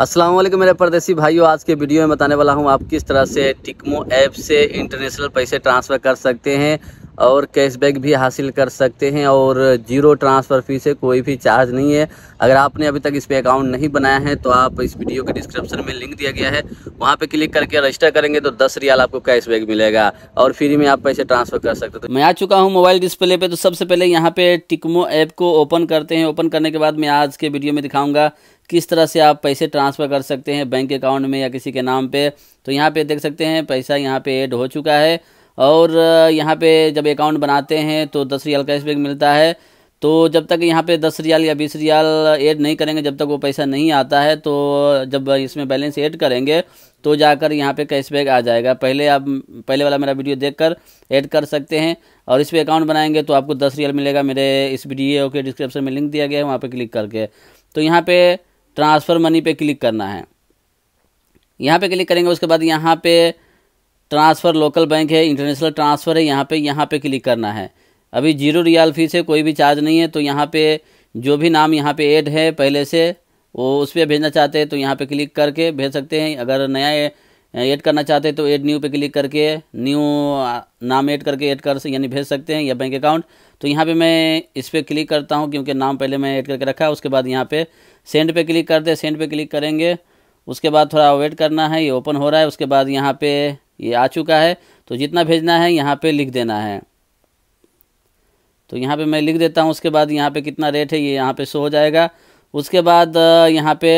अस्सलाम वालेकुम मेरे परदेसी भाइयों आज के वीडियो में बताने वाला हूँ आप किस तरह से टिकमो ऐप से इंटरनेशनल पैसे ट्रांसफ़र कर सकते हैं और कैशबैक भी हासिल कर सकते हैं और जीरो ट्रांसफ़र फ़ी से कोई भी चार्ज नहीं है अगर आपने अभी तक इस पर अकाउंट नहीं बनाया है तो आप इस वीडियो के डिस्क्रिप्शन में लिंक दिया गया है वहाँ पर क्लिक करके रजिस्टर करेंगे तो दस रियाल आपको कैशबैक मिलेगा और फ्री में आप पैसे ट्रांसफ़र कर सकते हो तो मैं आ चुका हूँ मोबाइल डिस्प्ले पर तो सबसे पहले यहाँ पर टिकमो ऐप को ओपन करते हैं ओपन करने के बाद मैं आज के वीडियो में दिखाऊँगा किस तरह से आप पैसे ट्रांसफ़र कर सकते हैं बैंक अकाउंट में या किसी के नाम पे तो यहाँ पे देख सकते हैं पैसा यहाँ पे ऐड हो चुका है और यहाँ पे जब अकाउंट बनाते हैं तो दस रियाल कैशबैक मिलता है तो जब तक यहाँ पे दस रियाल या बीस रियाल ऐड नहीं करेंगे जब तक वो पैसा नहीं आता है तो जब इसमें बैलेंस ऐड करेंगे तो जाकर यहाँ पे कैशबैक आ जाएगा पहले आप पहले वाला मेरा वीडियो देखकर ऐड कर सकते हैं और इस पर अकाउंट बनाएंगे तो आपको दस रियल मिलेगा मेरे इस वीडियो के डिस्क्रिप्शन में लिंक दिया गया है वहाँ पर क्लिक करके तो यहाँ पर ट्रांसफ़र मनी पर क्लिक करना है यहाँ पर क्लिक करेंगे उसके बाद यहाँ पर ट्रांसफ़र लोकल बैंक है इंटरनेशनल ट्रांसफ़र है यहाँ पे यहाँ पे क्लिक करना है अभी जीरो रियाल फीस है कोई भी चार्ज नहीं है तो यहाँ पे जो भी नाम यहाँ पे ऐड है पहले से वो उस पर भेजना चाहते हैं तो यहाँ पे क्लिक करके भेज सकते हैं अगर नया ऐड करना चाहते हैं तो ऐड न्यू पे क्लिक करके न्यू नाम ऐड करके ऐड कर यानी भेज सकते हैं या बैंक अकाउंट तो यहाँ पर मैं इस पर क्लिक करता हूँ क्योंकि नाम पहले मैं ऐड करके रखा है उसके बाद यहाँ पर सेंड पर क्लिक करते हैं सेंड पर क्लिक करेंगे उसके बाद थोड़ा वेट करना है ये ओपन हो रहा है उसके बाद यहाँ पर ये आ चुका है तो जितना भेजना है यहाँ पे लिख देना है तो यहाँ पे मैं लिख देता हूँ उसके बाद यहाँ पे कितना रेट है ये यहाँ पे शो हो जाएगा उसके बाद यहाँ पे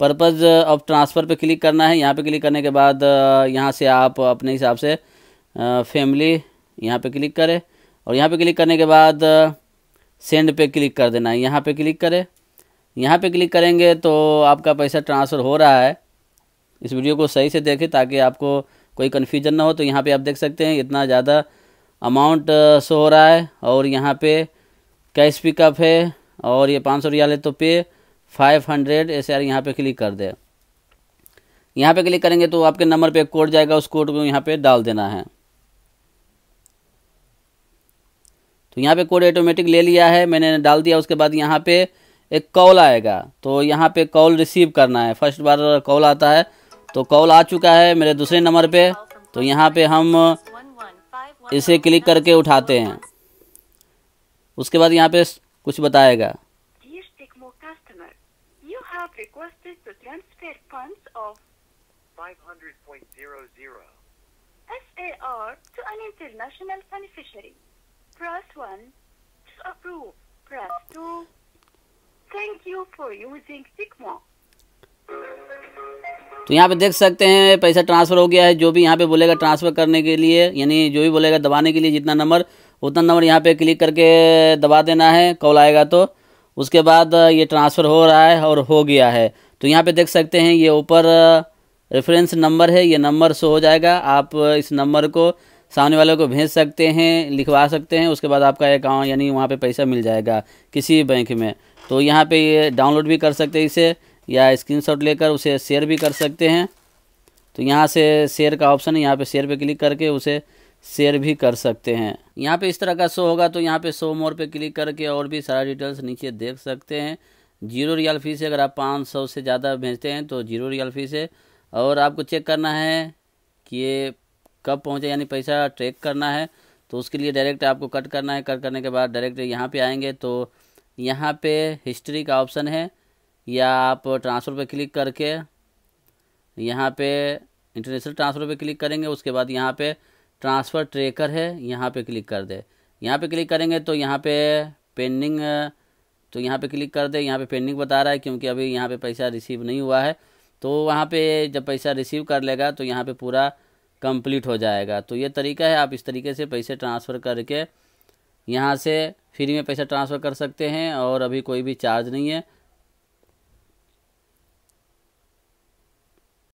पर्पज़ ऑफ ट्रांसफ़र पे क्लिक करना है यहाँ पे क्लिक करने के बाद यहाँ से आप अपने हिसाब से फैमिली यहाँ पे क्लिक करें और यहाँ पे क्लिक करने के बाद सेंड पे क्लिक कर देना है यहाँ पे क्लिक करें यहाँ पे क्लिक करेंगे तो आपका पैसा ट्रांसफ़र हो रहा है इस वीडियो को सही से देखें ताकि आपको कोई कन्फ्यूजन ना हो तो यहाँ पे आप देख सकते हैं इतना ज़्यादा अमाउंट शो हो रहा है और यहाँ पे कैश पिकअप है और ये पाँच सौ रियाल ले तो पे फाइव हंड्रेड एस आर यहाँ पर क्लिक कर दे यहाँ पे क्लिक करेंगे तो आपके नंबर पे कोड जाएगा उस कोड को यहाँ पे डाल देना है तो यहाँ पे कोड ऑटोमेटिक ले लिया है मैंने डाल दिया उसके बाद यहाँ पे एक कॉल आएगा तो यहाँ पे कॉल रिसीव करना है फर्स्ट बार कॉल आता है तो कॉल आ चुका है मेरे दूसरे नंबर पे तो यहाँ पे हम इसे क्लिक करके उठाते हैं उसके बाद यहाँ पे कुछ बताएगा Thank you for using Tikmo. तो यहाँ पे देख सकते हैं पैसा ट्रांसफ़र हो गया है जो भी यहाँ पे बोलेगा ट्रांसफ़र करने के लिए यानी जो भी बोलेगा दबाने के लिए जितना नंबर उतना नंबर यहाँ पे क्लिक करके दबा देना है कॉल आएगा तो उसके बाद ये ट्रांसफ़र हो रहा है और हो गया है तो यहाँ पे देख सकते हैं ये ऊपर रेफरेंस नंबर है ये नंबर शो हो जाएगा आप इस नंबर को सामने वाले को भेज सकते हैं लिखवा सकते हैं उसके बाद आपका अकाउंट यानी वहाँ पर पैसा मिल जाएगा किसी बैंक में तो यहाँ पर ये डाउनलोड भी कर सकते हैं इसे या स्क्रीनशॉट लेकर उसे शेयर भी कर सकते हैं तो यहाँ से शेयर का ऑप्शन है यहाँ पे शेयर पे क्लिक करके उसे शेयर भी कर सकते हैं यहाँ पे इस तरह का शो होगा तो यहाँ पे शो मोर पे क्लिक करके और भी सारा डिटेल्स नीचे देख सकते हैं जीरो रियल फीस है अगर आप पाँच सौ से ज़्यादा भेजते हैं तो जीरो रियल फीस है और आपको चेक करना है कि ये कब पहुँचे यानी पैसा ट्रैक करना है तो उसके लिए डायरेक्ट आपको कट करना है कट करने के बाद डायरेक्ट यहाँ पे आएंगे तो यहाँ पे हिस्ट्री का ऑप्शन है या आप ट्रांसफ़र पर क्लिक करके यहाँ पे इंटरनेशनल ट्रांसफ़र पर क्लिक करेंगे उसके बाद यहाँ पे ट्रांसफ़र ट्रेकर है यहाँ पे क्लिक कर दे यहाँ पे क्लिक करेंगे तो यहाँ पे पेंडिंग तो यहाँ पे क्लिक कर दे यहाँ पे पेंडिंग बता रहा है क्योंकि अभी यहाँ पे पैसा रिसीव नहीं हुआ है तो वहाँ पे जब पैसा रिसीव कर लेगा तो यहाँ पे पूरा कंप्लीट हो जाएगा तो ये तरीका है आप इस तरीके से पैसे ट्रांसफ़र करके यहाँ से फ्री में पैसा ट्रांसफ़र कर सकते हैं और अभी कोई भी चार्ज नहीं है